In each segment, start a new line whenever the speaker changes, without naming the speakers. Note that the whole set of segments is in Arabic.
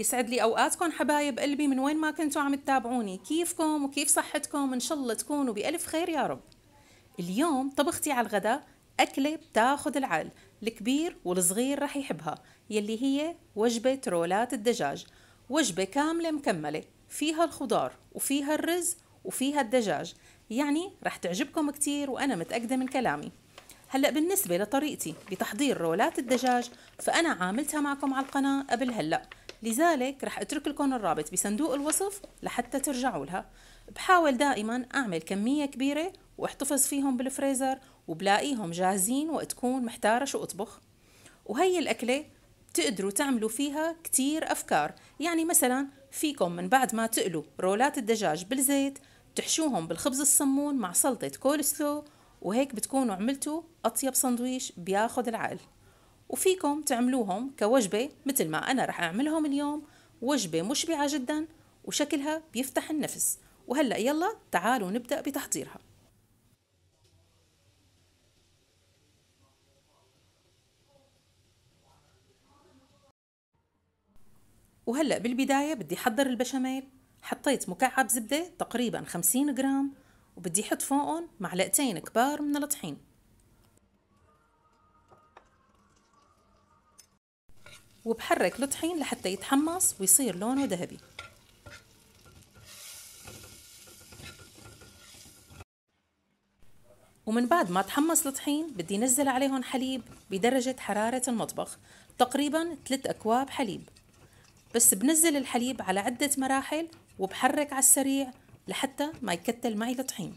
يسعد لي اوقاتكم حبايب قلبي من وين ما كنتوا عم تتابعوني كيفكم وكيف صحتكم ان شاء الله تكونوا بالف خير يا رب اليوم طبختي على الغداء اكله بتاخذ العقل الكبير والصغير رح يحبها يلي هي وجبه رولات الدجاج وجبه كامله مكمله فيها الخضار وفيها الرز وفيها الدجاج يعني رح تعجبكم كتير وأنا متأكدة من كلامي هلأ بالنسبة لطريقتي بتحضير رولات الدجاج فأنا عاملتها معكم على القناة قبل هلأ لذلك رح اترك لكم الرابط بصندوق الوصف لحتى ترجعوا لها بحاول دائما اعمل كميه كبيره واحتفظ فيهم بالفريزر وبلاقيهم جاهزين وقت تكون محتاره شو اطبخ وهي الاكله بتقدروا تعملوا فيها كتير افكار يعني مثلا فيكم من بعد ما تقلوا رولات الدجاج بالزيت تحشوهم بالخبز الصمون مع سلطه كولسلو وهيك بتكونوا عملتوا اطيب سندويش بياخد العقل وفيكم تعملوهم كوجبة مثل ما أنا رح أعملهم اليوم وجبة مشبعة جدا وشكلها بيفتح النفس وهلأ يلا تعالوا نبدأ بتحضيرها وهلأ بالبداية بدي أحضر البشاميل حطيت مكعب زبدة تقريبا 50 جرام وبدي أحط فوقهم معلقتين كبار من الطحين وبحرك الطحين لحتى يتحمص ويصير لونه ذهبي ومن بعد ما تحمص الطحين بدي نزل عليهم حليب بدرجة حرارة المطبخ تقريبا 3 أكواب حليب بس بنزل الحليب على عدة مراحل وبحرك على السريع لحتى ما يكتل معي الطحين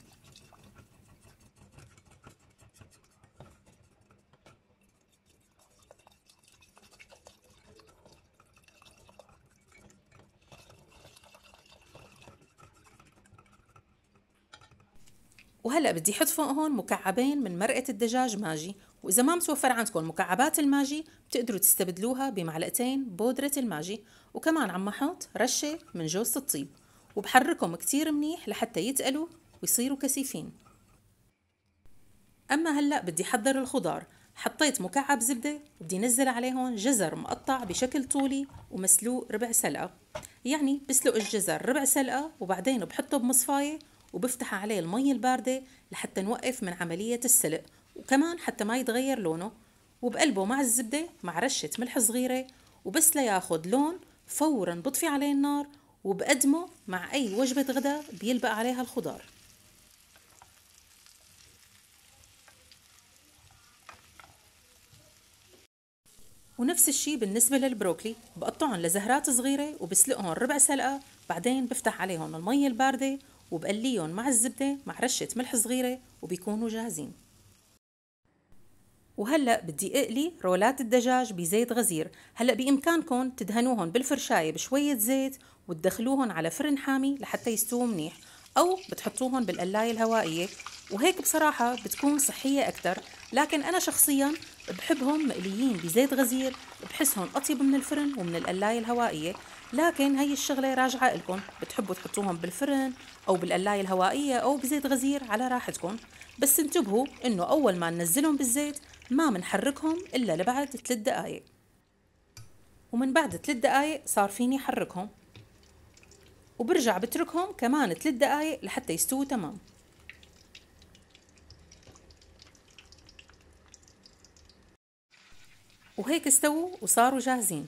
وهلا بدي احط فوقهم مكعبين من مرقه الدجاج ماجي واذا ما متوفر عندكم مكعبات الماجي بتقدروا تستبدلوها بمعلقتين بودره الماجي وكمان عم احط رشه من جوز الطيب وبحركهم كتير منيح لحتى يتقلوا ويصيروا كثيفين اما هلا بدي احضر الخضار حطيت مكعب زبده وبدي نزل عليهم جزر مقطع بشكل طولي ومسلوق ربع سلقه يعني بسلق الجزر ربع سلقه وبعدين بحطه بمصفايه وبفتح عليه المي الباردة لحتى نوقف من عملية السلق وكمان حتى ما يتغير لونه وبقلبه مع الزبدة مع رشة ملح صغيرة وبس لياخد لون فورا بطفي عليه النار وبقدمه مع أي وجبة غدا بيلبق عليها الخضار ونفس الشي بالنسبة للبروكلي بقطعهم لزهرات صغيرة وبسلقهم ربع سلقة بعدين بفتح عليهم المي الباردة وبقليهم مع الزبدة مع رشة ملح صغيرة وبيكونوا جاهزين وهلا بدي اقلي رولات الدجاج بزيت غزير هلا بامكانكم تدهنوهم بالفرشايه بشويه زيت وتدخلوهم على فرن حامي لحتى يستووا منيح او بتحطوهم بالقلايه الهوائيه وهيك بصراحه بتكون صحيه اكثر لكن انا شخصيا بحبهم مقليين بزيت غزير بحسهم اطيب من الفرن ومن القلايه الهوائيه لكن هي الشغله راجعه لكم بتحبوا تحطوهم بالفرن او بالقلايه الهوائيه او بزيت غزير على راحتكم بس انتبهوا انه اول ما ننزلهم بالزيت ما بنحركهم الا لبعد 3 دقائق ومن بعد 3 دقائق صار فيني حركهم وبرجع بتركهم كمان 3 دقائق لحتى يستووا تمام وهيك استووا وصاروا جاهزين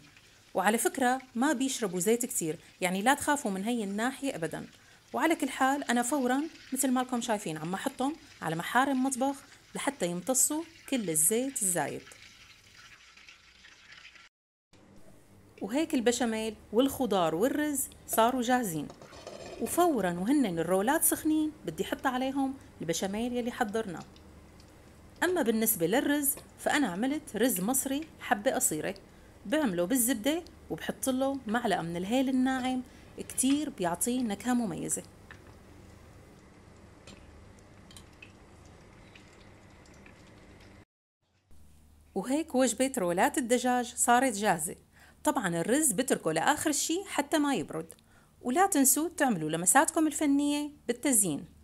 وعلى فكرة ما بيشربوا زيت كتير يعني لا تخافوا من هي الناحية أبدا وعلى كل حال أنا فورا مثل ما لكم شايفين عم أحطهم على محارم مطبخ لحتى يمتصوا كل الزيت الزايد وهيك البشاميل والخضار والرز صاروا جاهزين وفورا وهن الرولات سخنين بدي حط عليهم البشاميل يلي حضرناه أما بالنسبة للرز فأنا عملت رز مصري حبة قصيرة بعمله بالزبدة وبحط له معلقة من الهيل الناعم كتير بيعطيه نكهة مميزة وهيك وجبة رولات الدجاج صارت جاهزة طبعا الرز بتركه لآخر الشي حتى ما يبرد ولا تنسوا تعملوا لمساتكم الفنية بالتزيين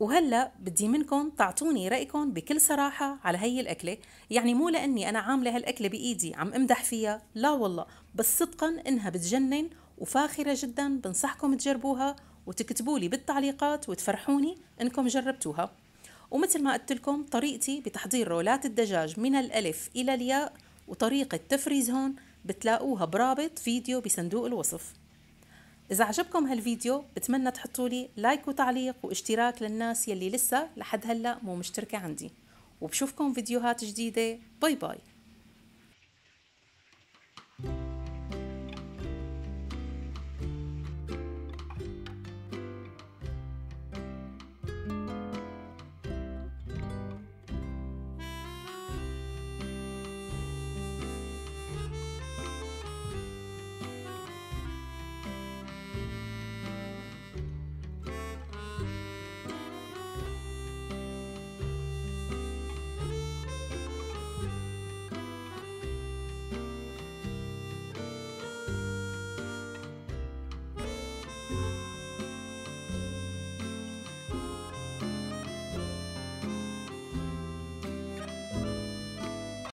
وهلا بدي منكم تعطوني رايكم بكل صراحه على هي الاكله يعني مو لاني انا عامله هالاكله بايدي عم امدح فيها لا والله بس صدقا انها بتجنن وفاخره جدا بنصحكم تجربوها وتكتبوا لي بالتعليقات وتفرحوني انكم جربتوها ومثل ما قلت لكم طريقتي بتحضير رولات الدجاج من الالف الى الياء وطريقه تفريزهم بتلاقوها برابط فيديو بصندوق الوصف إذا عجبكم هالفيديو بتمنى تحطوا لي لايك وتعليق واشتراك للناس يلي لسه لحد هلأ مو مشتركة عندي وبشوفكم فيديوهات جديدة باي باي